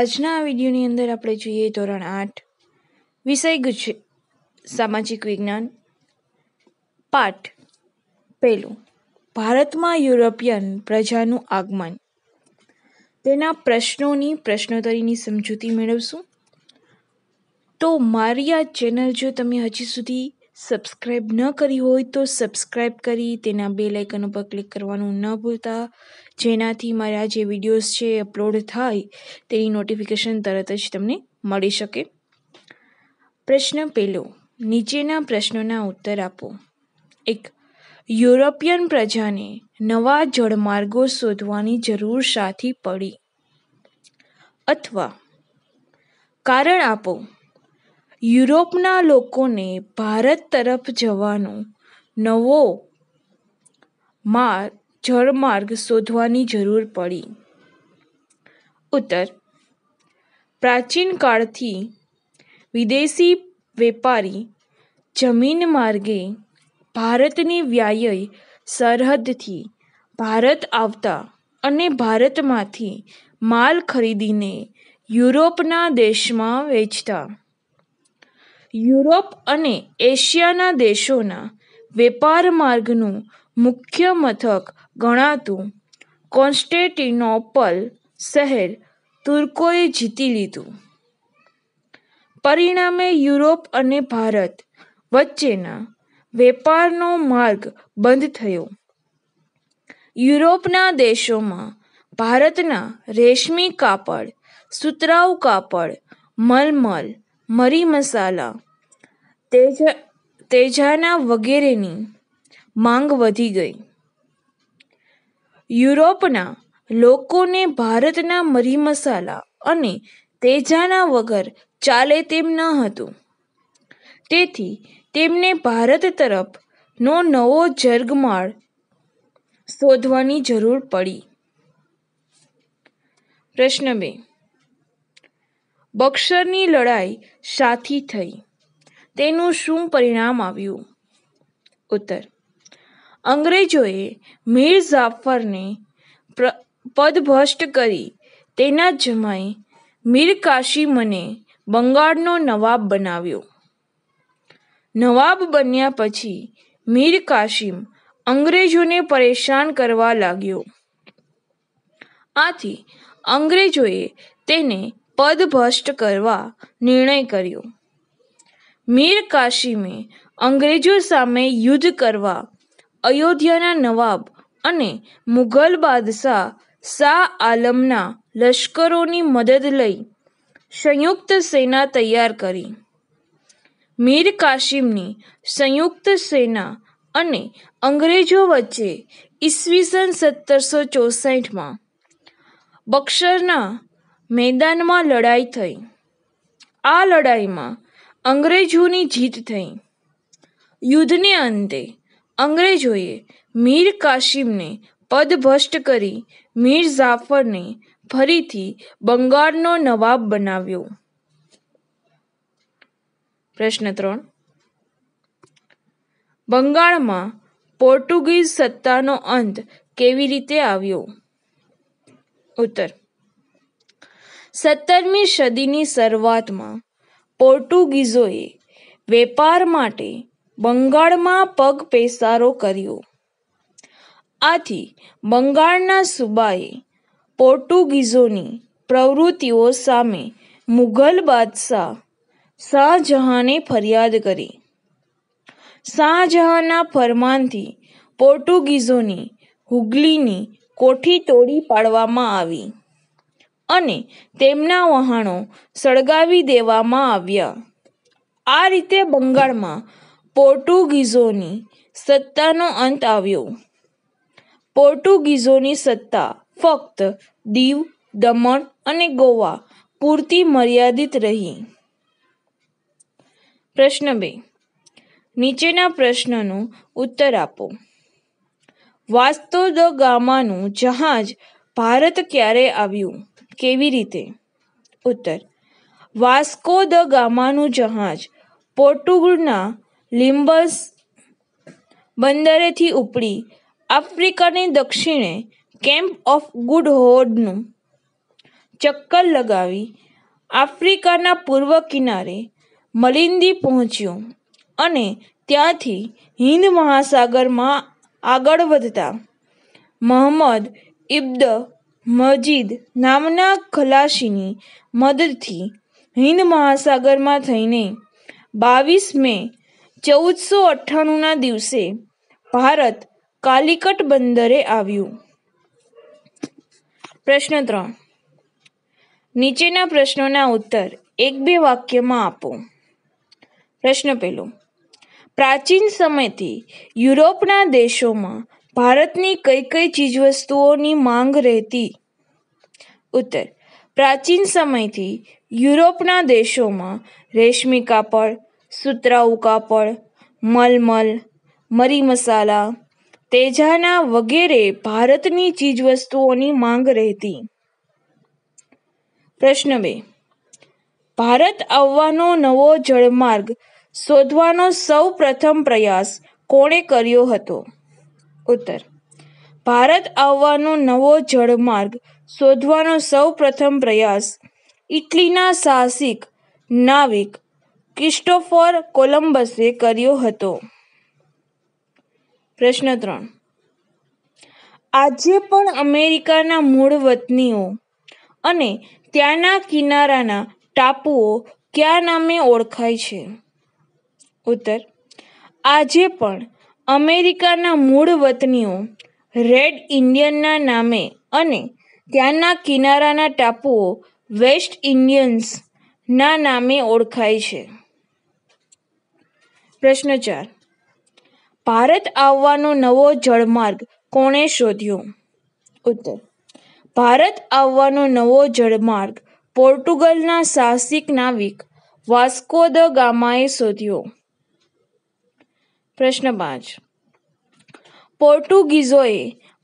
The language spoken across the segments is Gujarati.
આજના આ વિડીયોની અંદર આપણે જોઈએ ધોરણ આઠ વિષય ગુજરાત સામાજિક વિજ્ઞાન પાઠ પહેલું ભારતમાં યુરોપિયન પ્રજાનું આગમન તેના પ્રશ્નોની પ્રશ્નોતરીની સમજૂતી મેળવશું તો મારી આ ચેનલ જો તમે હજી સુધી સબસ્ક્રાઈબ ન કરી હોય તો સબસ્ક્રાઈબ કરી તેના બે લાઇકન ઉપર ક્લિક કરવાનું ન ભૂલતા જેનાથી મારા જે વિડીયોઝ છે અપલોડ થાય તેની નોટિફિકેશન તરત જ તમને મળી શકે પ્રશ્ન પહેલો નીચેના પ્રશ્નોના ઉત્તર આપો એક યુરોપિયન પ્રજાને નવા જળમાર્ગો શોધવાની જરૂર સાથી પડી અથવા કારણ આપો યુરોપના લોકોને ભારત તરફ જવાનો નવો માર્ગ જળમાર્ગ શોધવાની જરૂર પડી ઉત્તર પ્રાચીન કાળથી વિદેશી વેપારી જમીન માર્ગે ભારતની વ્યાય સરહદથી ભારત આવતા અને ભારતમાંથી માલ ખરીદીને યુરોપના દેશમાં વેચતા યુરોપ અને એશિયાના દેશોના વેપાર માર્ગનું મુખ્ય મથક ગણાતું કોન્સ્ટેટિનોપલ શહેર તુર્કોએ જીતી લીધું પરિણામે યુરોપ અને ભારત વચ્ચેના વેપારનો માર્ગ બંધ થયો યુરોપના દેશોમાં ભારતના રેશમી કાપડ સુતરાઉ કાપડ મલમલ મરી મસાલા તેજા તેજાના વગેરેની માંગ વધી ગઈ યુરોપના લોકોને ભારતના મરી મસાલા અને તેજાના વગર ચાલે તેમ ન હતું તેથી તેમને ભારત તરફનો નવો જર્ગમાળ શોધવાની જરૂર પડી પ્રશ્ન બે બક્સરની લડાઈ શાથી થઈ તેનું શું પરિણામ આવ્યું ઉત્તર અંગ્રેજોએ મીર જાફરને પદભ્રષ્ટ કરી તેના જમાઈ મીર કાશીમને બંગાળનો નવાબ બનાવ્યો નવાબ બન્યા પછી મીર કાશીમ અંગ્રેજોને પરેશાન કરવા લાગ્યો આથી અંગ્રેજોએ તેને પદભ્રષ્ટ કરવા નિર્ણય કર્યો મીર કાશીમે અંગ્રેજો સામે યુદ્ધ કરવા અયોધ્યાના નવાબ અને મુઘલ બાદશાહ શાહ આલમના લશ્કરોની મદદ લઈ સંયુક્ત સેના તૈયાર કરી મીર કાશીમની સંયુક્ત સેના અને અંગ્રેજો વચ્ચે ઈસવીસન સત્તરસો ચોસઠમાં બક્ષરના મેદાનમાં લડાઈ થઈ આ લડાઈમાં અંગ્રેજોની જીત થઈ યુદ્ધને અંતે અંગ્રેજોએ મીર કાસિમને પદભ્રષ્ટ કરી મીર જાફરને ફરીથી બંગાળનો નવાબ બનાવ્યો પ્રશ્ન ત્રણ બંગાળમાં પોર્ટુગીઝ સત્તાનો અંત કેવી રીતે આવ્યો ઉત્તર સત્તરમી સદીની શરૂઆતમાં પોર્ટુગીઝોએ વેપાર માટે બંગાળમાં પગપેસારો કર્યો આથી બંગાળના સુબાએ પોર્ટુગીઝોની પ્રવૃત્તિઓ સામે મુઘલ બાદશાહ શાહજહાંને ફરિયાદ કરી શાહજહાંના ફરમાનથી પોર્ટુગીઝોની હુગલીની કોઠી તોડી પાડવામાં આવી અને તેમના વહાણો સળગાવી દેવામાં આવ્યા આ રીતે બંગાળમાં પોર્ટુગીઝોની સત્તાનો અંત આવ્યો પોર્ટુગીઝોની સત્તા ફક્ત દીવ દમણ અને ગોવા પૂરતી મર્યાદિત રહી પ્રશ્ન બે નીચેના પ્રશ્નનો ઉત્તર આપો વાસ્તો દ ગામાનું જહાજ ભારત ક્યારે આવ્યું કેવી રીતે ઉત્તર વાસ્કો દ ગામાનું જહાજ પોર્ટુગલના લિમ્બસ બંદરેથી ઉપડી આફ્રિકાની દક્ષિણે કેમ્પ ઓફ ગુડ હોડનું ચક્કર લગાવી આફ્રિકાના પૂર્વ કિનારે મલિંદી પહોંચ્યું અને ત્યાંથી હિન્દ મહાસાગરમાં આગળ વધતા મહંમદ ઇબ્દ મજીદ નામના ખલાસીની મદદથી હિન્દ મહાસાગરમાં થઈને બાવીસ મે ચૌદસો અઠ્ઠાણુંના દિવસે ભારત કાલિકટ બંદરે આવ્યું પ્રશ્ન ત્રણ નીચેના પ્રશ્નોના ઉત્તર એક બે વાક્યમાં આપો પ્રશ્ન પહેલો પ્રાચીન સમયથી યુરોપના દેશોમાં ભારતની કઈ કઈ ચીજવસ્તુઓની માંગ રહેતી ઉત્તર પ્રાચીન સમયથી યુરોપના દેશોમાં રેશમી કાપડ સુતરાઉ કાપડ મલમલ મરી મસાલા તેજાના વગેરે ભારતની ચીજવસ્તુઓની માંગ રહેતી પ્રશ્ન બે ભારત આવવાનો નવો જળમાર્ગ શોધવાનો સૌ પ્રથમ પ્રયાસ કોણે કર્યો હતો ઉત્તર ભારત આવવાનો નવો જળમાર્ગ શોધવાનો સૌ પ્રથમ પ્રયાસ ઇટલીના સાહસિક નાવિક ક્રિસ્ટોફર કોલંબસે કર્યો હતો પ્રશ્ન ત્રણ આજે પણ અમેરિકાના મૂળ વતનીઓ અને ત્યાંના કિનારાના ટાપુઓ કયા નામે ઓળખાય છે ઉત્તર આજે પણ અમેરિકાના મૂળ વતનીઓ રેડ ઇન્ડિયનના નામે અને ત્યાંના કિનારાના ટાપુઓ વેસ્ટ ઇન્ડિયન્સના નામે ઓળખાય છે પ્રશ્ન ચાર ભારત આવવાનો નવો જળમાર્ગ કોણે શોધ્યો ઉત્તર ભારત આવવાનો નવો જળમાર્ગ પોર્ટુગલના સાહસિક નાવિક વાસ્કો દ ગામાએ શોધ્યો પ્રશ્ન પાંચ પોર્ટુગીઝોએ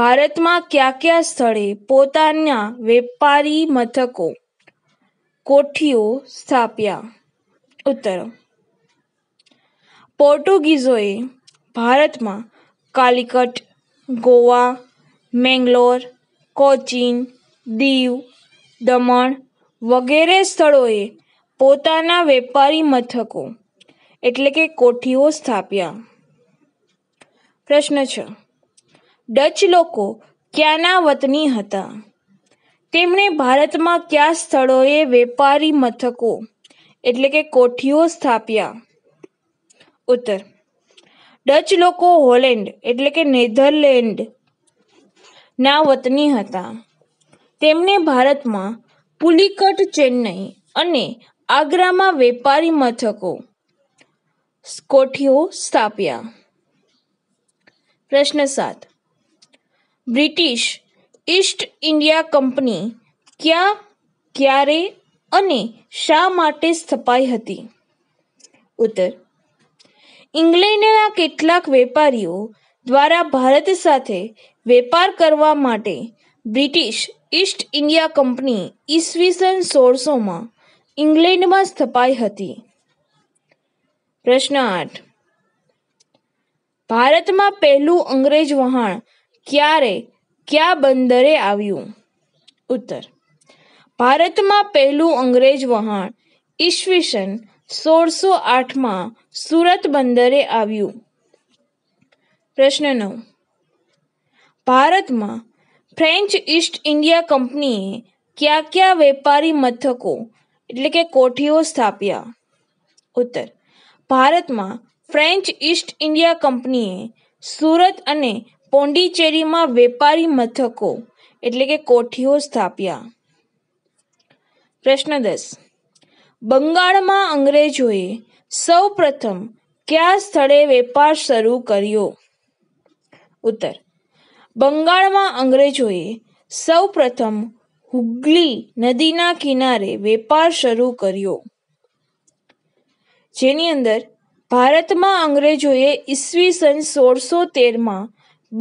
ભારતમાં કયા કયા સ્થળે પોતાના વેપારી મથકો કોઠીઓ સ્થાપ્યા ઉત્તર પોર્ટુગીઝોએ ભારતમાં કાલિકટ ગોવા મેંગ્લોર કોચીન દીવ દમણ વગેરે સ્થળોએ પોતાના વેપારી મથકો એટલે કે કોઠીઓ સ્થાપ્યા પ્રશ્ન છ ડચ લોકો ક્યાંના વતની હતા તેમણે ભારતમાં કયા સ્થળોએ વેપારી મથકો એટલે કે કોઠીઓ સ્થાપ્યા ઉત્તર ડચ લોકો હોલેન્ડ એટલે કે નેધરલેન્ડ ના વતની હતા તેમણે ભારતમાં પુલિકટ ચેન્નઈ અને આગ્રામાં વેપારી મથકો કોઠીઓ સ્થાપ્યા પ્રશ્ન સાત બ્રિટિશ ઈસ્ટ ઇન્ડિયા કંપની ક્યાં ક્યારે અને શા માટે સ્થપાઈ હતી ઉત્તર ઇંગ્લેન્ડના કેટલાક વેપારીઓ દ્વારા ભારત સાથે વેપાર કરવા માટે બ્રિટિશ ઈસ્ટ ઇન્ડિયા કંપની ઈસવીસન સોળસોમાં ઇંગ્લેન્ડમાં સ્થપાઈ હતી પ્રશ્ન આઠ भारत में पहलू अंग्रेज वहाँ क्यारे क्या बंदरे आयु उत्तर भारत में पहलू अंग्रेज वहाँ ईस्वी सन सोल सौ आठ में सूरत बंदरे आयु प्रश्न नौ भारत में फ्रेंच ईस्ट इंडिया कंपनी क्या क्या वेपारी मथकों के कोठीओ स्थापया उत्तर भारत में ફ્રેન્ચ ઈસ્ટ ઇન્ડિયા કંપનીએ સુરત અને પોંડિચેરીમાં વેપારી મથકો એટલે કે કોઠીઓ સ્થાપ્યા પ્રશ્ન દસ બંગાળમાં અંગ્રેજોએ સૌ પ્રથમ કયા સ્થળે વેપાર શરૂ કર્યો ઉત્તર બંગાળમાં અંગ્રેજોએ સૌ પ્રથમ હુગલી નદીના કિનારે વેપાર શરૂ કર્યો જેની અંદર ભારતમાં અંગ્રેજોએ ઈસવીસન સોળસો તેરમાં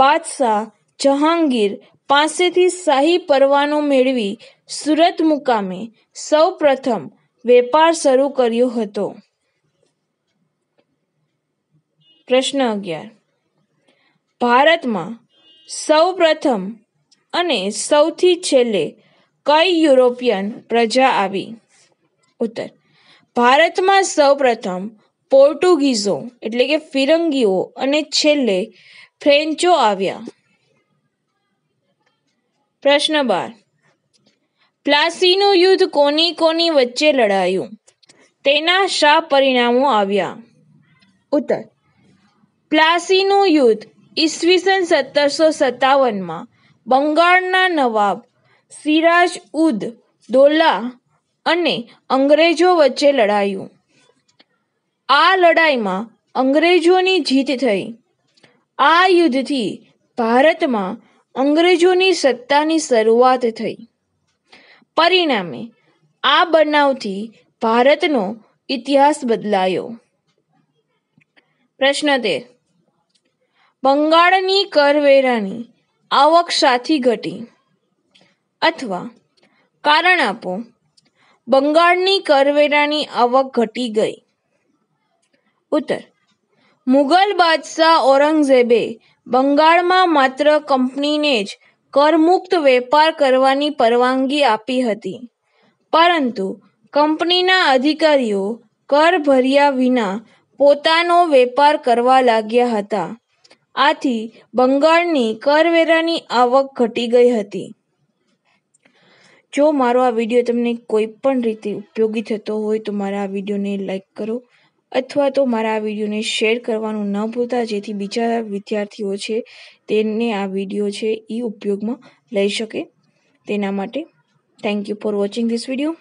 બાદશાહ જહાંગીર પાસેથી શાહી પરવાનો મેળવી સુરત મુકામે સૌ પ્રથમ વેપાર શરૂ કર્યો હતો પ્રશ્ન અગિયાર ભારતમાં સૌ પ્રથમ અને સૌથી છેલ્લે કઈ યુરોપિયન પ્રજા આવી ઉત્તર ભારતમાં સૌ પ્રથમ પોર્ટુગીઝો એટલે કે ફિરંગીઓ અને છેલ્લે ફ્રેન્ચો આવ્યા પ્રશ્ન બાર પ્લાસીનું યુદ્ધ કોની કોની વચ્ચે લડાયું તેના શા પરિણામો આવ્યા ઉત્તર પ્લાસીનું યુદ્ધ ઈસવીસન સત્તરસો સત્તાવનમાં બંગાળના નવાબ સિરાજ ઉદ દોલા અને અંગ્રેજો વચ્ચે લડાયું આ લડાઈમાં અંગ્રેજોની જીત થઈ આ યુદ્ધથી ભારતમાં અંગ્રેજોની સત્તાની શરૂઆત થઈ પરિણામે આ બનાવથી ભારતનો ઇતિહાસ બદલાયો પ્રશ્ન તેર બંગાળની કરવેરાની આવક સાથી ઘટી અથવા કારણ આપો બંગાળની કરવેરાની આવક ઘટી ગઈ ઉત્તર મુગલ બાદશાહ ઔરંગઝેબે બંગાળમાં માત્ર કંપનીને જ કરમુક્ત વેપાર કરવાની પરવાનગી આપી હતી પરંતુ કંપનીના અધિકારીઓ કર ભર્યા વિના પોતાનો વેપાર કરવા લાગ્યા હતા આથી બંગાળની કરવેરાની આવક ઘટી ગઈ હતી જો મારો આ વિડીયો તમને કોઈ પણ રીતે ઉપયોગી થતો હોય તો મારા આ વિડીયોને લાઈક કરો અથવા તો મારા આ વિડીયોને શેર કરવાનું ન ભૂલતા જેથી બીજા વિદ્યાર્થીઓ છે તેને આ વિડીયો છે એ ઉપયોગમાં લઈ શકે તેના માટે thank you for watching this video